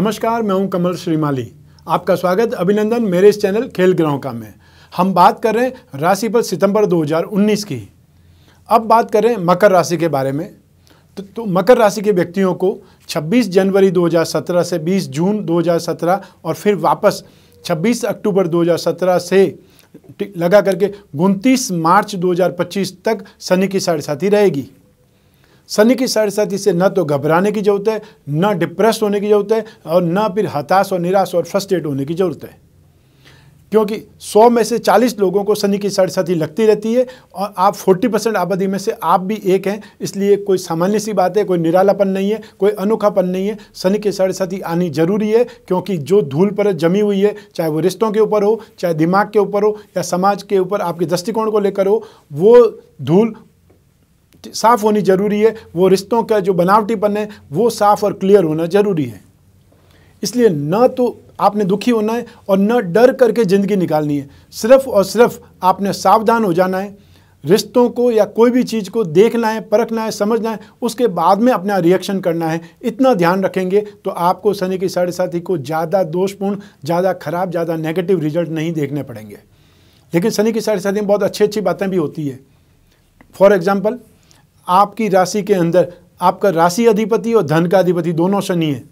नमस्कार मैं हूं कमल श्रीमाली आपका स्वागत अभिनंदन मेरे इस चैनल खेल ग्राउंड का में हम बात कर रहे हैं पर सितंबर 2019 की अब बात करें मकर राशि के बारे में तो, तो मकर राशि के व्यक्तियों को 26 जनवरी 2017 से 20 जून 2017 और फिर वापस 26 अक्टूबर 2017 से लगा करके उनतीस मार्च 2025 तक शनि की साढ़े साथी रहेगी शनि की साढ़े साथी से ना तो घबराने की ज़रूरत है ना डिप्रेस होने की ज़रूरत है और ना फिर हताश और निराश और फ्रस्ट्रेट होने की ज़रूरत है क्योंकि 100 में से 40 लोगों को शनि की साढ़े साथी लगती रहती है और आप 40 परसेंट आबादी में से आप भी एक हैं इसलिए कोई सामान्य सी बात है कोई निरालापन नहीं है कोई अनोखापन नहीं है शनि की साढ़े साथी आनी जरूरी है क्योंकि जो धूल पर जमी हुई है चाहे वो रिश्तों के ऊपर हो चाहे दिमाग के ऊपर हो या समाज के ऊपर आपके दृष्टिकोण को लेकर हो वो धूल साफ़ होनी ज़रूरी है वो रिश्तों का जो बनावटीपन है वो साफ़ और क्लियर होना ज़रूरी है इसलिए न तो आपने दुखी होना है और न डर करके ज़िंदगी निकालनी है सिर्फ और सिर्फ आपने सावधान हो जाना है रिश्तों को या कोई भी चीज़ को देखना है परखना है समझना है उसके बाद में अपना रिएक्शन करना है इतना ध्यान रखेंगे तो आपको शनि की साढ़े साथी को ज़्यादा दोषपूर्ण ज़्यादा खराब ज़्यादा नेगेटिव रिजल्ट नहीं देखने पड़ेंगे लेकिन शनि की साढ़े साथी में बहुत अच्छी अच्छी बातें भी होती है फॉर एग्ज़ाम्पल आपकी राशि के अंदर आपका राशि अधिपति और धन का अधिपति दोनों शनि है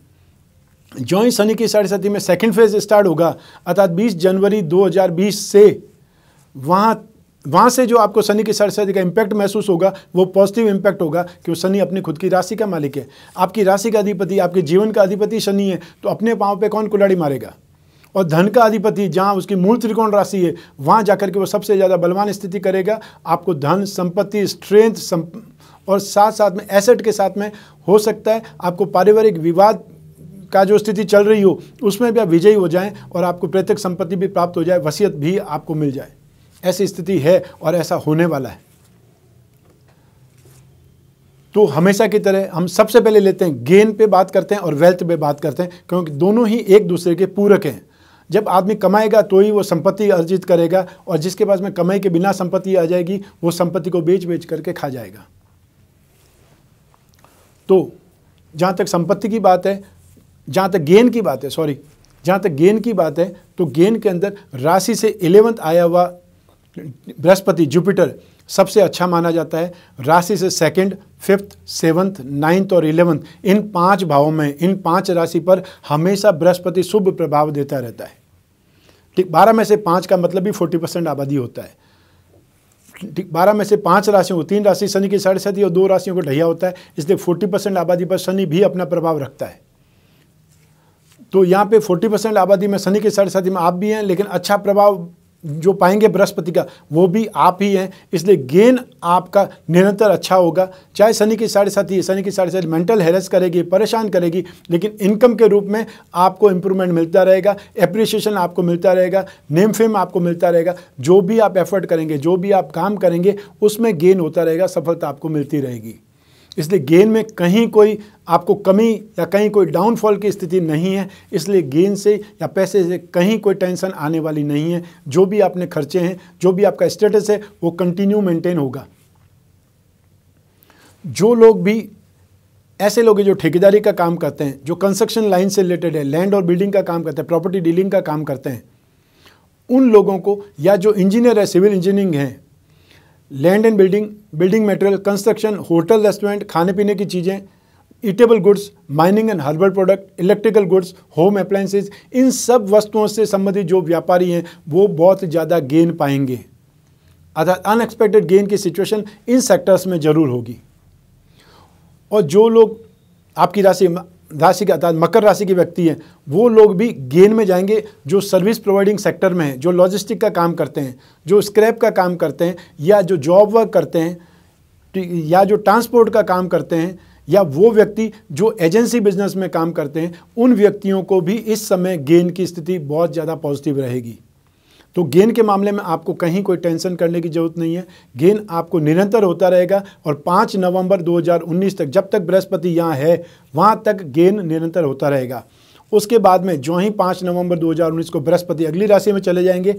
जो ही शनि की साढ़े सती में सेकेंड फेज स्टार्ट होगा अर्थात 20 जनवरी 2020 से वहाँ वहाँ से जो आपको शनि की सरस्वती का इम्पैक्ट महसूस होगा वो पॉजिटिव इम्पैक्ट होगा कि वो शनि अपनी खुद की राशि का मालिक है आपकी राशि का अधिपति आपके जीवन का अधिपति शनि है तो अपने पाँव पे कौन कुलाड़ी मारेगा और धन का अधिपति जहाँ उसकी मूल त्रिकोण राशि है वहाँ जाकर के वो सबसे ज़्यादा बलवान स्थिति करेगा आपको धन संपत्ति स्ट्रेंथ संप... और साथ साथ में एसेट के साथ में हो सकता है आपको पारिवारिक विवाद का जो स्थिति चल रही हो उसमें भी आप विजयी हो जाएं और आपको प्रत्येक संपत्ति भी प्राप्त हो जाए वसीयत भी आपको मिल जाए ऐसी स्थिति है और ऐसा होने वाला है तो हमेशा की तरह हम सबसे पहले लेते हैं गेन पे बात करते हैं और वेल्थ पे बात करते हैं क्योंकि दोनों ही एक दूसरे के पूरक हैं जब आदमी कमाएगा तो ही वो संपत्ति अर्जित करेगा और जिसके पास में कमाई के बिना संपत्ति आ जाएगी वो संपत्ति को बेच बेच करके खा जाएगा तो जहाँ तक संपत्ति की बात है जहाँ तक गेन की बात है सॉरी जहाँ तक गेन की बात है तो गेन के अंदर राशि से इलेवंथ आया हुआ बृहस्पति जुपिटर सबसे अच्छा माना जाता है राशि से सेकंड, फिफ्थ सेवन्थ नाइन्थ और इलेवंथ इन पांच भावों में इन पांच राशि पर हमेशा बृहस्पति शुभ प्रभाव देता रहता है ठीक बारह में से पाँच का मतलब भी फोर्टी परसेंट आबादी होता है बारह में से पांच राशियों तीन राशि शनि की साढ़े साथी और दो राशियों को ढैया होता है इसलिए फोर्टी परसेंट आबादी पर शनि भी अपना प्रभाव रखता है तो यहाँ पे फोर्टी परसेंट आबादी में शनि के साढ़े साथी में आप भी हैं लेकिन अच्छा प्रभाव जो पाएंगे बृहस्पति का वो भी आप ही हैं इसलिए गेन आपका निरंतर अच्छा होगा चाहे शनि की साढ़े साथी शनि की साढ़े साथी मेंटल हेरस करेगी परेशान करेगी लेकिन इनकम के रूप में आपको इम्प्रूवमेंट मिलता रहेगा एप्रिसिएशन आपको मिलता रहेगा नेम फेम आपको मिलता रहेगा जो भी आप एफर्ट करेंगे जो भी आप काम करेंगे उसमें गेन होता रहेगा सफलता आपको मिलती रहेगी इसलिए गेंद में कहीं कोई आपको कमी या कहीं कोई डाउनफॉल की स्थिति नहीं है इसलिए गेंद से या पैसे से कहीं कोई टेंशन आने वाली नहीं है जो भी आपने खर्चे हैं जो भी आपका स्टेटस है वो कंटिन्यू मेंटेन होगा जो लोग भी ऐसे लोग हैं जो ठेकेदारी का काम करते हैं जो कंस्ट्रक्शन लाइन से रिलेटेड है लैंड और बिल्डिंग का काम करते हैं प्रॉपर्टी डीलिंग का काम करते हैं उन लोगों को या जो इंजीनियर है सिविल इंजीनियरिंग हैं land and building building material construction hotel restaurant खाने पीने की चीज़ें eatable goods mining and herbal product electrical goods home appliances इन सब वस्तुओं से संबंधित जो व्यापारी हैं वो बहुत ज़्यादा गेन पाएंगे अर्थात अनएक्सपेक्टेड गेन की सिचुएशन इन सेक्टर्स में ज़रूर होगी और जो लोग आपकी राशि राशि के अर्थात मकर राशि के व्यक्ति हैं वो लोग भी गेन में जाएंगे जो सर्विस प्रोवाइडिंग सेक्टर में हैं जो लॉजिस्टिक का काम करते हैं जो स्क्रैप का काम करते हैं या जो जॉब वर्क करते हैं तो या जो ट्रांसपोर्ट का काम करते हैं या वो व्यक्ति जो एजेंसी बिजनेस में काम करते हैं उन व्यक्तियों को भी इस समय गेन की स्थिति बहुत ज़्यादा पॉजिटिव रहेगी तो गेन के मामले में आपको कहीं कोई टेंशन करने की जरूरत नहीं है गेन आपको निरंतर होता रहेगा और पाँच नवंबर 2019 तक जब तक बृहस्पति यहाँ है वहाँ तक गेन निरंतर होता रहेगा उसके बाद में जो ही पाँच नवंबर 2019 को बृहस्पति अगली राशि में चले जाएंगे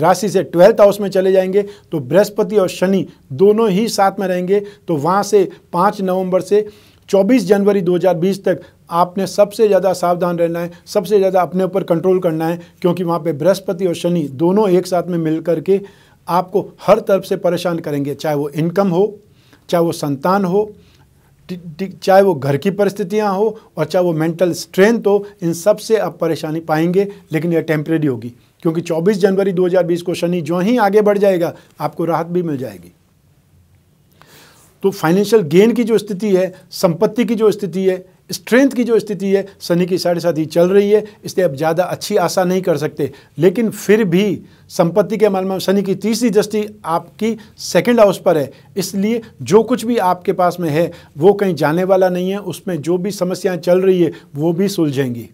राशि से ट्वेल्थ हाउस में चले जाएंगे तो बृहस्पति और शनि दोनों ही साथ में रहेंगे तो वहाँ से पाँच नवम्बर से 24 जनवरी 2020 तक आपने सबसे ज़्यादा सावधान रहना है सबसे ज़्यादा अपने ऊपर कंट्रोल करना है क्योंकि वहाँ पे बृहस्पति और शनि दोनों एक साथ में मिल के आपको हर तरफ से परेशान करेंगे चाहे वो इनकम हो चाहे वो संतान हो चाहे वो घर की परिस्थितियाँ हो और चाहे वो मेंटल स्ट्रेंथ हो इन सबसे आप परेशानी पाएंगे लेकिन यह टेम्परेरी होगी क्योंकि 24 जनवरी 2020 को शनि जो ही आगे बढ़ जाएगा आपको राहत भी मिल जाएगी तो फाइनेंशियल गेन की जो स्थिति है संपत्ति की जो स्थिति है स्ट्रेंथ की जो स्थिति है शनि की साढ़े साथ ही चल रही है इसलिए अब ज़्यादा अच्छी आशा नहीं कर सकते लेकिन फिर भी संपत्ति के मामले में शनि की तीसरी दृष्टि आपकी सेकंड हाउस पर है इसलिए जो कुछ भी आपके पास में है वो कहीं जाने वाला नहीं है उसमें जो भी समस्याएं चल रही है वो भी सुलझेंगी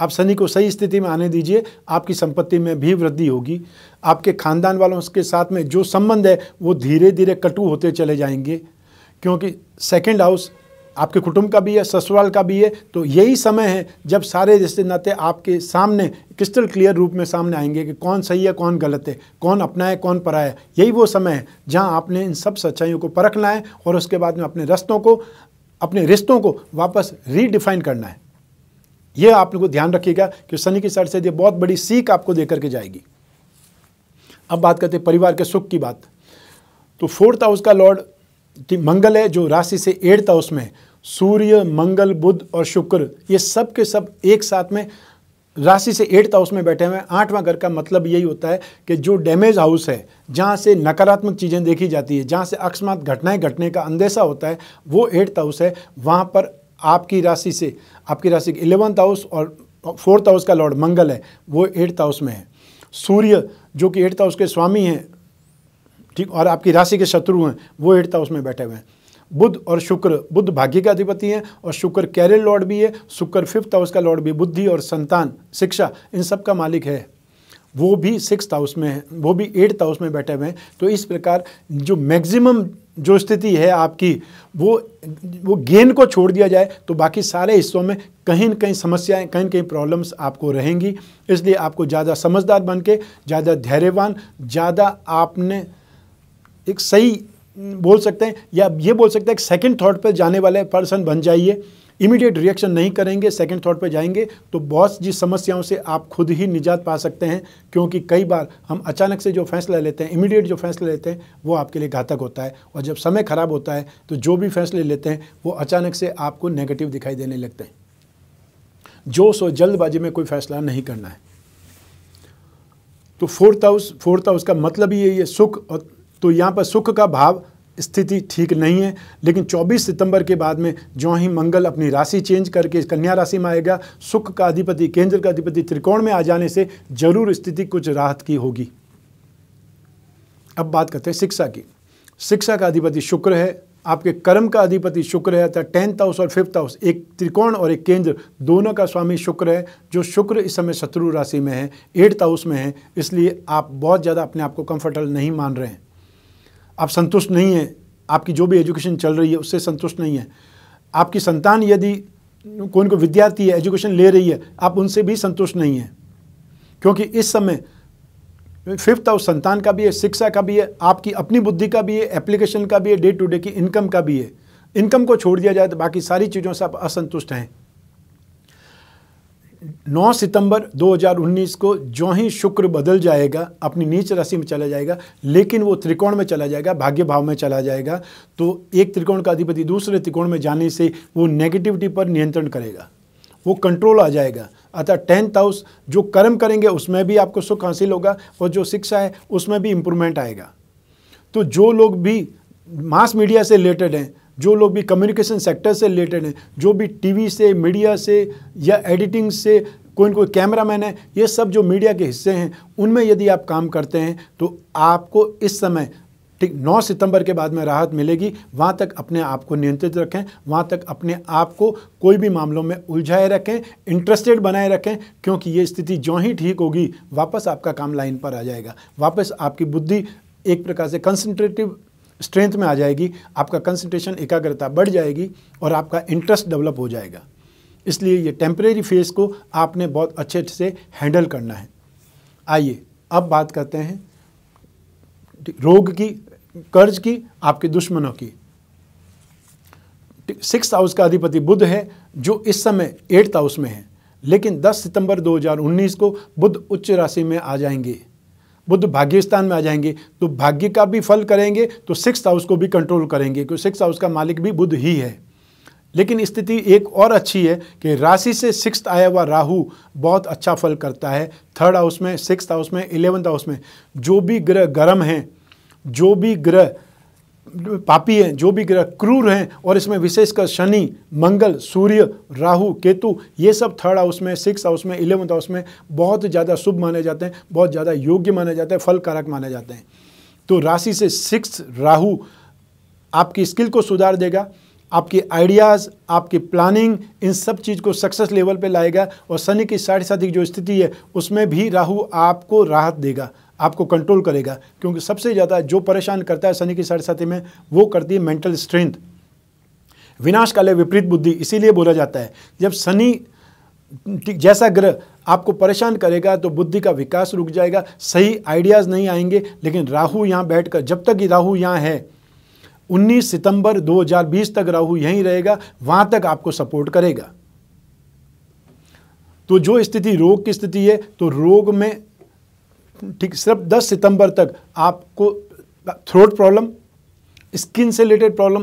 आप शनि को सही स्थिति में आने दीजिए आपकी संपत्ति में भी वृद्धि होगी आपके खानदान वालों के साथ में जो संबंध है वो धीरे धीरे कटु होते चले जाएंगे क्योंकि सेकेंड हाउस आपके कुटुंब का भी है ससुराल का भी है तो यही समय है जब सारे रिश्ते नाते आपके सामने क्रिस्टल क्लियर रूप में सामने आएंगे कि कौन सही है कौन गलत है कौन अपना है कौन पराया है यही वो समय है जहाँ आपने इन सब सच्चाइयों को परखना है और उसके बाद में अपने रस्तों को अपने रिश्तों को वापस रीडिफाइन करना है ये आप लोग ध्यान रखिएगा कि शनि की साइड से ये बहुत बड़ी सीख आपको दे करके जाएगी अब बात करते हैं परिवार के सुख की बात तो फोर्थ हाउस का लॉर्ड की मंगल है जो राशि से एट्थ हाउस में सूर्य मंगल बुध और शुक्र ये सब के सब एक साथ में राशि से एट्थ हाउस में बैठे हुए हैं आठवां घर का मतलब यही होता है कि जो डैमेज हाउस है जहाँ से नकारात्मक चीज़ें देखी जाती है जहाँ से अकस्मात घटनाएं घटने का अंदेशा होता है वो एट्थ हाउस है वहाँ पर आपकी राशि से आपकी राशि के इलेवंथ हाउस और फोर्थ हाउस का लॉर्ड मंगल है वो एट्थ हाउस में है सूर्य जो कि एट्थ हाउस के स्वामी हैं ठीक और आपकी राशि के शत्रु हैं वो एट्थ हाउस में बैठे हुए हैं बुद्ध और शुक्र बुद्ध भाग्य के अधिपति हैं और शुक्र कैरियर लॉर्ड भी है शुक्र फिफ्थ हाउस का लॉर्ड भी बुद्धि और संतान शिक्षा इन सब का मालिक है वो भी सिक्स हाउस में है वो भी एट्थ हाउस में बैठे हुए हैं तो इस प्रकार जो मैक्सिमम जो स्थिति है आपकी वो वो गेन को छोड़ दिया जाए तो बाकी सारे हिस्सों में कहीं न कहीं समस्याएं कहीं न कहीं प्रॉब्लम्स आपको रहेंगी इसलिए आपको ज़्यादा समझदार बन के ज़्यादा धैर्यवान ज़्यादा आपने एक सही बोल सकते हैं या ये बोल सकते हैं एक सेकेंड थाट पर जाने वाले पर्सन बन जाइए इमीडिएट रिएक्शन नहीं करेंगे सेकेंड थाट पर जाएंगे तो बहुत जी समस्याओं से आप खुद ही निजात पा सकते हैं क्योंकि कई बार हम अचानक से जो फैसला लेते हैं इमीडिएट जो फैसला लेते हैं वो आपके लिए घातक होता है और जब समय ख़राब होता है तो जो भी फैसले लेते हैं वो अचानक से आपको नेगेटिव दिखाई देने लगते हैं जोश और जल्दबाजी में कोई फैसला नहीं करना है तो फोर्थ हाउस फोर्थ हाउस का मतलब ही यही है सुख और तो यहाँ पर सुख का भाव स्थिति ठीक नहीं है लेकिन 24 सितंबर के बाद में जो ही मंगल अपनी राशि चेंज करके कन्या राशि में आएगा सुख का अधिपति केंद्र का अधिपति त्रिकोण में आ जाने से जरूर स्थिति कुछ राहत की होगी अब बात करते हैं शिक्षा की शिक्षा का अधिपति शुक्र है आपके कर्म का अधिपति शुक्र है अर्थात टेंथ हाउस और फिफ्थ हाउस एक त्रिकोण और एक केंद्र दोनों का स्वामी शुक्र है जो शुक्र इस समय शत्रु राशि में है एट्थ हाउस में है इसलिए आप बहुत ज़्यादा अपने आप को कंफर्टेबल नहीं मान रहे हैं आप संतुष्ट नहीं हैं आपकी जो भी एजुकेशन चल रही है उससे संतुष्ट नहीं है आपकी संतान यदि कोई को विद्यार्थी है एजुकेशन ले रही है आप उनसे भी संतुष्ट नहीं हैं क्योंकि इस समय फिफ्थ हाउस संतान का भी है शिक्षा का भी है आपकी अपनी बुद्धि का भी है एप्लीकेशन का भी है डे टू डे की इनकम का भी है इनकम को छोड़ दिया जाए तो बाकी सारी चीज़ों से आप असंतुष्ट हैं 9 सितंबर 2019 को जो ही शुक्र बदल जाएगा अपनी नीच राशि में चला जाएगा लेकिन वो त्रिकोण में चला जाएगा भाग्य भाव में चला जाएगा तो एक त्रिकोण का अधिपति दूसरे त्रिकोण में जाने से वो नेगेटिविटी पर नियंत्रण करेगा वो कंट्रोल आ जाएगा अतः टेंथ हाउस जो कर्म करेंगे उसमें भी आपको सुख हासिल होगा और जो शिक्षा है उसमें भी इम्प्रूवमेंट आएगा तो जो लोग भी मास मीडिया से रिलेटेड हैं जो लोग भी कम्युनिकेशन सेक्टर से रिलेटेड हैं जो भी टीवी से मीडिया से या एडिटिंग से कोई कोई कैमरा मैन है ये सब जो मीडिया के हिस्से हैं उनमें यदि आप काम करते हैं तो आपको इस समय ठीक 9 सितंबर के बाद में राहत मिलेगी वहाँ तक अपने आप को नियंत्रित रखें वहाँ तक अपने आप को कोई भी मामलों में उलझाए रखें इंटरेस्टेड बनाए रखें क्योंकि ये स्थिति जो ही ठीक होगी वापस आपका काम लाइन पर आ जाएगा वापस आपकी बुद्धि एक प्रकार से कंसनट्रेटिव स्ट्रेंथ में आ जाएगी आपका कंसंट्रेशन एकाग्रता बढ़ जाएगी और आपका इंटरेस्ट डेवलप हो जाएगा इसलिए ये टेम्परेरी फेज़ को आपने बहुत अच्छे से हैंडल करना है आइए अब बात करते हैं रोग की कर्ज की आपके दुश्मनों की सिक्स हाउस का अधिपति बुद्ध है जो इस समय एट्थ हाउस में है लेकिन 10 सितंबर 2019 को बुद्ध उच्च राशि में आ जाएंगे बुद्ध भाग्य स्थान में आ जाएंगे तो भाग्य का भी फल करेंगे तो सिक्स हाउस को भी कंट्रोल करेंगे क्योंकि सिक्स हाउस का मालिक भी बुद्ध ही है लेकिन स्थिति एक और अच्छी है कि राशि से सिक्स आया हुआ राहु बहुत अच्छा फल करता है थर्ड हाउस में सिक्स हाउस में इलेवंथ हाउस में जो भी ग्रह गर्म हैं जो भी ग्रह पापी हैं जो भी ग्रह क्रूर हैं और इसमें विशेषकर शनि मंगल सूर्य राहु केतु ये सब थर्ड हाउस में सिक्स हाउस में इलेवंथ हाउस में बहुत ज़्यादा शुभ माने जाते हैं बहुत ज़्यादा योग्य माने जाते हैं फल कारक माने जाते हैं तो राशि से सिक्स राहु आपकी स्किल को सुधार देगा आपकी आइडियाज़ आपकी प्लानिंग इन सब चीज़ को सक्सेस लेवल पे लाएगा और शनि की साढ़े साथ की जो स्थिति है उसमें भी राहु आपको राहत देगा आपको कंट्रोल करेगा क्योंकि सबसे ज़्यादा जो परेशान करता है शनि की साढ़े साथी में वो करती है मेंटल स्ट्रेंथ विनाश काले विपरीत बुद्धि इसीलिए बोला जाता है जब शनि जैसा ग्रह आपको परेशान करेगा तो बुद्धि का विकास रुक जाएगा सही आइडियाज़ नहीं आएंगे लेकिन राहु यहाँ बैठकर जब तक कि राहु यहाँ है 19 सितंबर 2020 तक राहु यहीं रहेगा वहां तक आपको सपोर्ट करेगा तो जो स्थिति रोग की स्थिति है तो रोग में ठीक सिर्फ 10 सितंबर तक आपको थ्रोट प्रॉब्लम स्किन से रिलेटेड प्रॉब्लम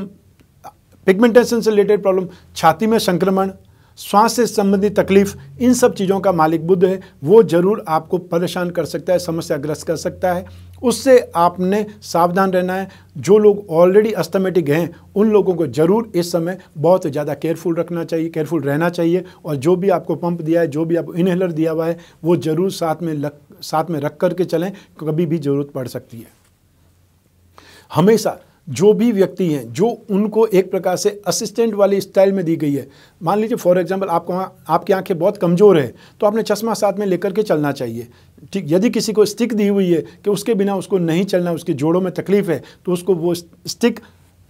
पिगमेंटेशन से रिलेटेड प्रॉब्लम छाती में संक्रमण श्वास से संबंधित तकलीफ इन सब चीज़ों का मालिक बुद्ध है वो ज़रूर आपको परेशान कर सकता है समस्या ग्रस्त कर सकता है उससे आपने सावधान रहना है जो लोग ऑलरेडी अस्थमेटिक हैं उन लोगों को ज़रूर इस समय बहुत ज़्यादा केयरफुल रखना चाहिए केयरफुल रहना चाहिए और जो भी आपको पंप दिया है जो भी आपको इनहेलर दिया हुआ है वो ज़रूर साथ में लग, साथ में रख करके चलें कभी भी ज़रूरत पड़ सकती है हमेशा जो भी व्यक्ति हैं जो उनको एक प्रकार से असिस्टेंट वाली स्टाइल में दी गई है मान लीजिए फॉर एग्जांपल आपको आपकी आंखें बहुत कमज़ोर है तो आपने चश्मा साथ में लेकर के चलना चाहिए ठीक यदि किसी को स्टिक दी हुई है कि उसके बिना उसको नहीं चलना उसके जोड़ों में तकलीफ़ है तो उसको वो स्टिक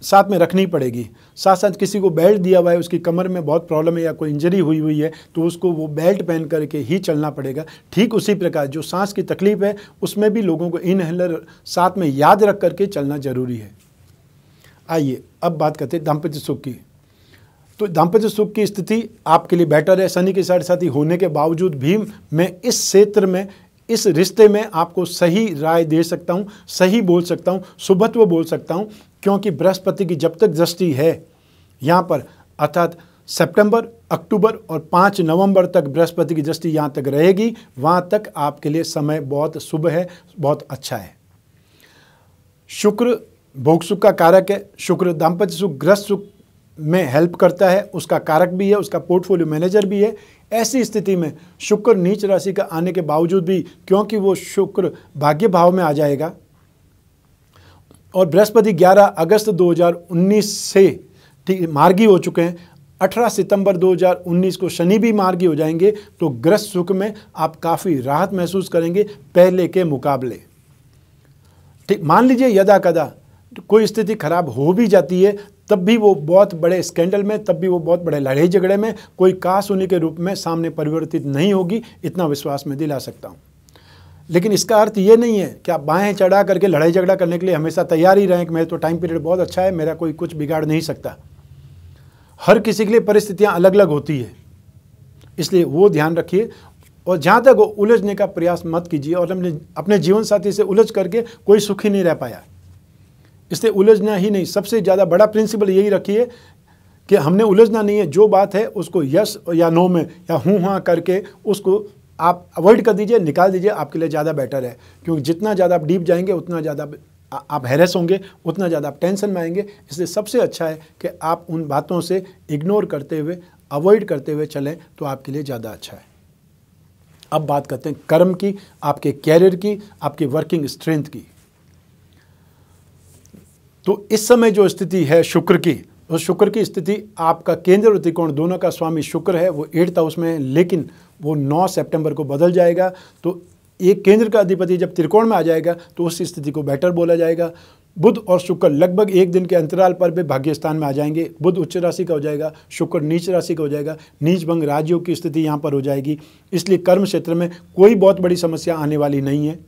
साथ में रखनी पड़ेगी साथ साथ किसी को बेल्ट दिया हुआ है उसकी कमर में बहुत प्रॉब्लम है या कोई इंजरी हुई हुई है तो उसको वो बेल्ट पहन करके ही चलना पड़ेगा ठीक उसी प्रकार जो सांस की तकलीफ़ है उसमें भी लोगों को इनहेलर साथ में याद रख करके चलना ज़रूरी है आइए अब बात करते हैं दाम्पत्य सुख की तो दाम्पत्य सुख की स्थिति आपके लिए बेटर है शनि के साथ साथ ही होने के बावजूद भी मैं इस क्षेत्र में इस रिश्ते में आपको सही राय दे सकता हूँ सही बोल सकता हूँ शुभत्व बोल सकता हूँ क्योंकि बृहस्पति की जब तक दृष्टि है यहाँ पर अर्थात सितंबर, अक्टूबर और 5 नवंबर तक बृहस्पति की दृष्टि यहाँ तक रहेगी वहाँ तक आपके लिए समय बहुत शुभ है बहुत अच्छा है शुक्र भोग सुख का कारक है शुक्र दाम्पत्य सुख ग्रस्त सुख में हेल्प करता है उसका कारक भी है उसका पोर्टफोलियो मैनेजर भी है ऐसी स्थिति में शुक्र नीच राशि का आने के बावजूद भी क्योंकि वो शुक्र भाग्य भाव में आ जाएगा और बृहस्पति 11 अगस्त 2019 से ठीक मार्गी हो चुके हैं 18 सितंबर 2019 को शनि भी मार्गी हो जाएंगे तो ग्रस्त सुख में आप काफ़ी राहत महसूस करेंगे पहले के मुकाबले ठीक मान लीजिए यदा कदा कोई स्थिति खराब हो भी जाती है तब भी वो बहुत बड़े स्कैंडल में तब भी वो बहुत बड़े लड़ाई झगड़े में कोई कास उन्हीं के रूप में सामने परिवर्तित नहीं होगी इतना विश्वास मैं दिला सकता हूँ लेकिन इसका अर्थ ये नहीं है कि आप बाहें चढ़ा करके लड़ाई झगड़ा करने के लिए हमेशा तैयार ही रहें कि मेरे तो टाइम पीरियड बहुत अच्छा है मेरा कोई कुछ बिगाड़ नहीं सकता हर किसी के लिए परिस्थितियाँ अलग अलग होती है इसलिए वो ध्यान रखिए और जहाँ तक वो उलझने का प्रयास मत कीजिए और हमने अपने जीवन साथी से उलझ करके कोई सुखी नहीं रह पाया इसलिए उलझना ही नहीं सबसे ज़्यादा बड़ा प्रिंसिपल यही रखिए कि हमने उलझना नहीं है जो बात है उसको यस या नो में या हूँ हाँ करके उसको आप अवॉइड कर दीजिए निकाल दीजिए आपके लिए ज़्यादा बेटर है क्योंकि जितना ज़्यादा आप डीप जाएंगे उतना ज़्यादा आप हैरेस होंगे उतना ज़्यादा आप टेंशन में आएंगे इसलिए सबसे अच्छा है कि आप उन बातों से इग्नोर करते हुए अवॉइड करते हुए चलें तो आपके लिए ज़्यादा अच्छा है अब बात करते हैं कर्म की आपके कैरियर की आपकी वर्किंग स्ट्रेंथ की तो इस समय जो स्थिति है शुक्र की तो शुक्र की स्थिति आपका केंद्र और त्रिकोण दोनों का स्वामी शुक्र है वो एट्थ हाउस में है लेकिन वो 9 सितंबर को बदल जाएगा तो एक केंद्र का अधिपति जब त्रिकोण में आ जाएगा तो उस स्थिति को बेटर बोला जाएगा बुध और शुक्र लगभग एक दिन के अंतराल पर भी भाग्य स्थान में आ जाएंगे बुध उच्च राशि का हो जाएगा शुक्र नीच राशि का हो जाएगा नीच भंग राज्यों की स्थिति यहाँ पर हो जाएगी इसलिए कर्म क्षेत्र में कोई बहुत बड़ी समस्या आने वाली नहीं है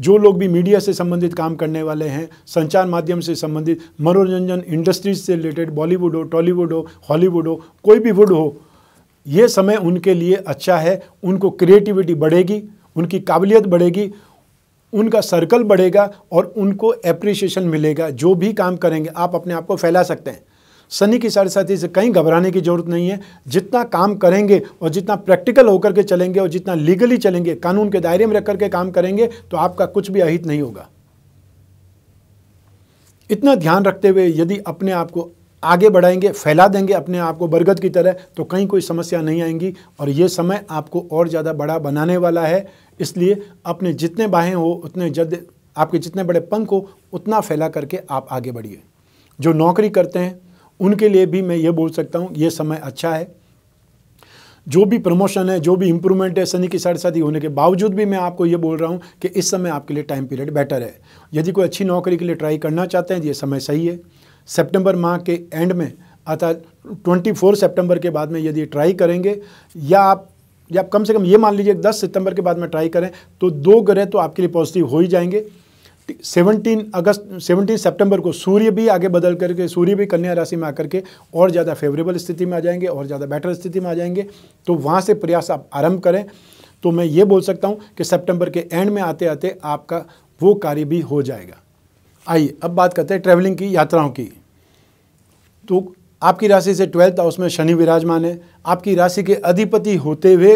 जो लोग भी मीडिया से संबंधित काम करने वाले हैं संचार माध्यम से संबंधित मनोरंजन इंडस्ट्रीज से रिलेटेड बॉलीवुड हो टॉलीवुड हो हॉलीवुड हो कोई भी वुड हो ये समय उनके लिए अच्छा है उनको क्रिएटिविटी बढ़ेगी उनकी काबिलियत बढ़ेगी उनका सर्कल बढ़ेगा और उनको एप्रिसिएशन मिलेगा जो भी काम करेंगे आप अपने आप को फैला सकते हैं शनि की साढ़े साथी से कहीं घबराने की ज़रूरत नहीं है जितना काम करेंगे और जितना प्रैक्टिकल होकर के चलेंगे और जितना लीगली चलेंगे कानून के दायरे में रख करके काम करेंगे तो आपका कुछ भी अहित नहीं होगा इतना ध्यान रखते हुए यदि अपने आप को आगे बढ़ाएंगे फैला देंगे अपने आप को बरगद की तरह तो कहीं कोई समस्या नहीं आएंगी और ये समय आपको और ज़्यादा बड़ा बनाने वाला है इसलिए अपने जितने बाहें हो उतने जद आपके जितने बड़े पंख हो उतना फैला करके आप आगे बढ़िए जो नौकरी करते हैं उनके लिए भी मैं ये बोल सकता हूँ ये समय अच्छा है जो भी प्रमोशन है जो भी इम्प्रूवमेंट है शनि की साढ़े साथी होने के बावजूद भी मैं आपको ये बोल रहा हूँ कि इस समय आपके लिए टाइम पीरियड बेटर है यदि कोई अच्छी नौकरी के लिए ट्राई करना चाहते हैं तो ये समय सही है सेप्टेम्बर माह के एंड में अर्थात ट्वेंटी फोर सेप्टेम्बर के बाद में यदि ट्राई करेंगे या आप या आप कम से कम ये मान लीजिए दस सितंबर के बाद में ट्राई करें तो दो ग्रह तो आपके लिए पॉजिटिव हो ही जाएंगे सेवनटीन अगस्त सेवनटीन सितंबर को सूर्य भी आगे बदल करके सूर्य भी कन्या राशि में आकर के और ज़्यादा फेवरेबल स्थिति में आ जाएंगे और ज़्यादा बेटर स्थिति में आ जाएंगे तो वहाँ से प्रयास आप आरंभ करें तो मैं ये बोल सकता हूँ कि सितंबर के एंड में आते आते आपका वो कार्य भी हो जाएगा आइए अब बात करते हैं ट्रैवलिंग की यात्राओं की तो आपकी राशि से ट्वेल्थ हाउस में शनि विराजमान है आपकी राशि के अधिपति होते हुए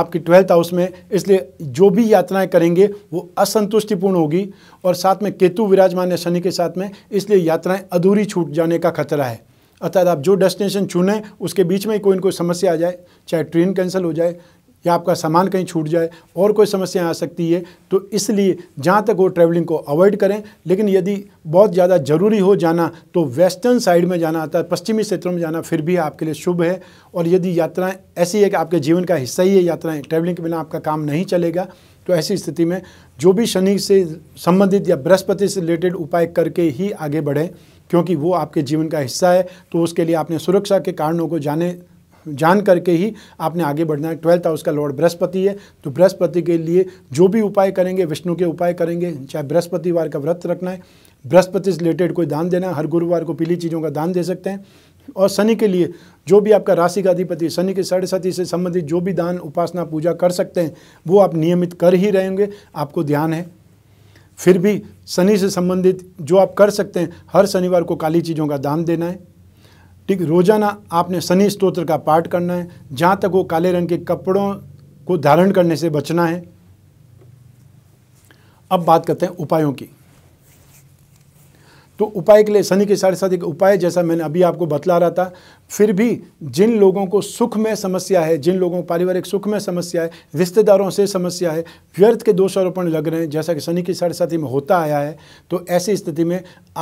आपकी ट्वेल्थ हाउस में इसलिए जो भी यात्राएं करेंगे वो असंतुष्टिपूर्ण होगी और साथ में केतु विराजमान है शनि के साथ में इसलिए यात्राएं अधूरी छूट जाने का खतरा है अर्थात आप जो डेस्टिनेशन चुनें उसके बीच में ही कोई ना कोई समस्या आ जाए चाहे ट्रेन कैंसिल हो जाए या आपका सामान कहीं छूट जाए और कोई समस्या आ सकती है तो इसलिए जहाँ तक वो ट्रैवलिंग को अवॉइड करें लेकिन यदि बहुत ज़्यादा ज़रूरी हो जाना तो वेस्टर्न साइड में जाना आता है पश्चिमी क्षेत्रों में जाना फिर भी आपके लिए शुभ है और यदि यात्राएँ ऐसी है कि आपके जीवन का हिस्सा ही है यात्राएँ ट्रैवलिंग के बिना आपका काम नहीं चलेगा तो ऐसी स्थिति में जो भी शनि से संबंधित या बृहस्पति से रिलेटेड उपाय करके ही आगे बढ़ें क्योंकि वो आपके जीवन का हिस्सा है तो उसके लिए आपने सुरक्षा के कारणों को जाने जान करके ही आपने आगे बढ़ना है ट्वेल्थ हाउस का लॉर्ड बृहस्पति है तो बृहस्पति के लिए जो भी उपाय करेंगे विष्णु के उपाय करेंगे चाहे बृहस्पतिवार का व्रत रखना है बृहस्पति से रिलेटेड कोई दान देना हर गुरुवार को पीली चीज़ों का दान दे सकते हैं और शनि के लिए जो भी आपका राशि का अधिपति शनि के साढ़े सती से संबंधित जो भी दान उपासना पूजा कर सकते हैं वो आप नियमित कर ही रहेंगे आपको ध्यान है फिर भी शनि से संबंधित जो आप कर सकते हैं हर शनिवार को काली चीज़ों का दान देना है ठीक रोज़ाना आपने शनि स्त्रोत्र का पाठ करना है जहाँ तक वो काले रंग के कपड़ों को धारण करने से बचना है अब बात करते हैं उपायों की तो उपाय के लिए शनि के साथ साथ एक उपाय जैसा मैंने अभी आपको बतला रहा था फिर भी जिन लोगों को सुख में समस्या है जिन लोगों को पारिवारिक सुख में समस्या है रिश्तेदारों से समस्या है व्यर्थ के दोषारोपण लग रहे हैं जैसा कि शनि की साढ़े साथी में होता आया है तो ऐसी स्थिति में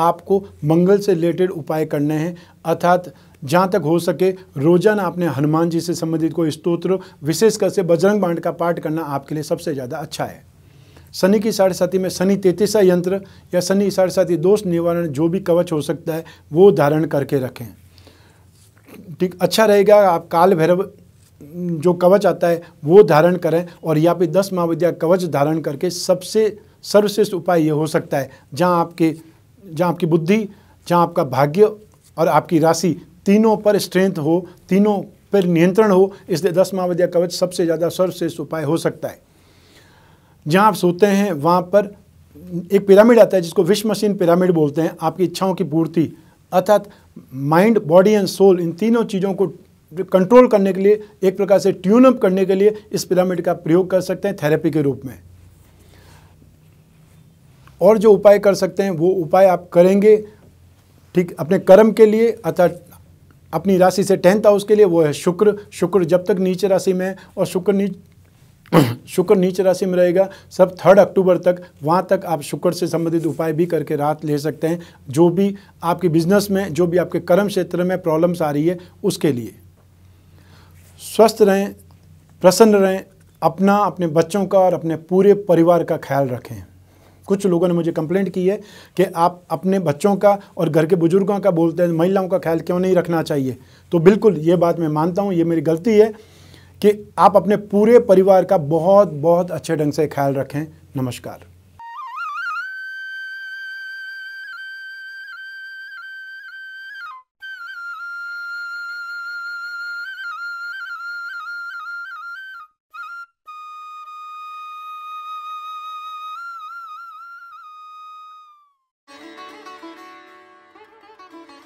आपको मंगल से रिलेटेड उपाय करने हैं अर्थात जहाँ तक हो सके रोजाना आपने हनुमान जी से संबंधित कोई स्त्रोत्र विशेषकर से बजरंग बाण का पाठ करना आपके लिए सबसे ज़्यादा अच्छा है शनि की साढ़े साथी में शनि तेतीसा यंत्र या शनि साढ़े साथी दोष निवारण जो भी कवच हो सकता है वो धारण करके रखें ठीक अच्छा रहेगा आप काल भैरव जो कवच आता है वो धारण करें और या फिर दस महाविद्या कवच धारण करके सबसे सर्वश्रेष्ठ उपाय ये हो सकता है जहाँ आपके जहाँ आपकी बुद्धि जहाँ आपका भाग्य और आपकी राशि तीनों पर स्ट्रेंथ हो तीनों पर नियंत्रण हो इसलिए दस महाविद्या कवच सबसे ज़्यादा सर्वश्रेष्ठ उपाय हो सकता है जहाँ आप सोते हैं वहाँ पर एक पिरामिड आता है जिसको विश मशीन पिरामिड बोलते हैं आपकी इच्छाओं की पूर्ति अर्थात माइंड बॉडी एंड सोल इन तीनों चीज़ों को कंट्रोल करने के लिए एक प्रकार से ट्यून अप करने के लिए इस पिरामिड का प्रयोग कर सकते हैं थेरेपी के रूप में और जो उपाय कर सकते हैं वो उपाय आप करेंगे ठीक अपने कर्म के लिए अर्थात अपनी राशि से टेंथ हाउस के लिए वो है शुक्र शुक्र जब तक नीचे राशि में है और शुक्र नीच शुक्र नीच राशि में रहेगा सब थर्ड अक्टूबर तक वहाँ तक आप शुक्र से संबंधित उपाय भी करके राहत ले सकते हैं जो भी आपके बिजनेस में जो भी आपके कर्म क्षेत्र में प्रॉब्लम्स आ रही है उसके लिए स्वस्थ रहें प्रसन्न रहें अपना अपने बच्चों का और अपने पूरे परिवार का ख्याल रखें कुछ लोगों ने मुझे कंप्लेंट की है कि आप अपने बच्चों का और घर के बुजुर्गों का बोलते हैं महिलाओं का ख्याल क्यों नहीं रखना चाहिए तो बिल्कुल ये बात मैं मानता हूँ ये मेरी गलती है कि आप अपने पूरे परिवार का बहुत बहुत अच्छे ढंग से ख्याल रखें नमस्कार